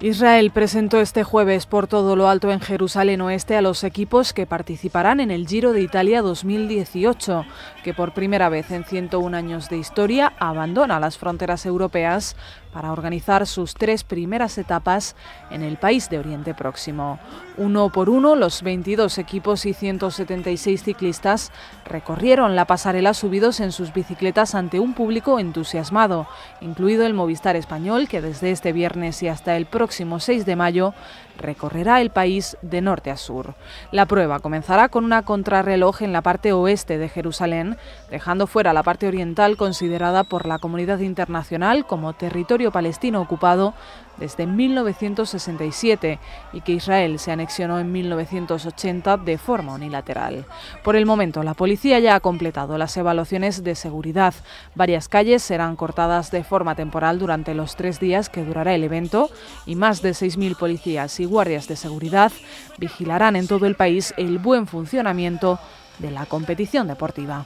Israel presentó este jueves por todo lo alto en Jerusalén Oeste a los equipos que participarán en el Giro de Italia 2018, que por primera vez en 101 años de historia abandona las fronteras europeas para organizar sus tres primeras etapas en el país de Oriente Próximo. Uno por uno, los 22 equipos y 176 ciclistas recorrieron la pasarela subidos en sus bicicletas ante un público entusiasmado, incluido el Movistar español que desde este viernes y hasta el próximo 6 de mayo recorrerá el país de norte a sur. La prueba comenzará con una contrarreloj en la parte oeste de Jerusalén, dejando fuera la parte oriental considerada por la comunidad internacional como territorio palestino ocupado desde 1967 y que Israel se anexionó en 1980 de forma unilateral. Por el momento, la policía ya ha completado las evaluaciones de seguridad. Varias calles serán cortadas de forma temporal durante los tres días que durará el evento y más de 6.000 policías y guardias de seguridad vigilarán en todo el país el buen funcionamiento de la competición deportiva.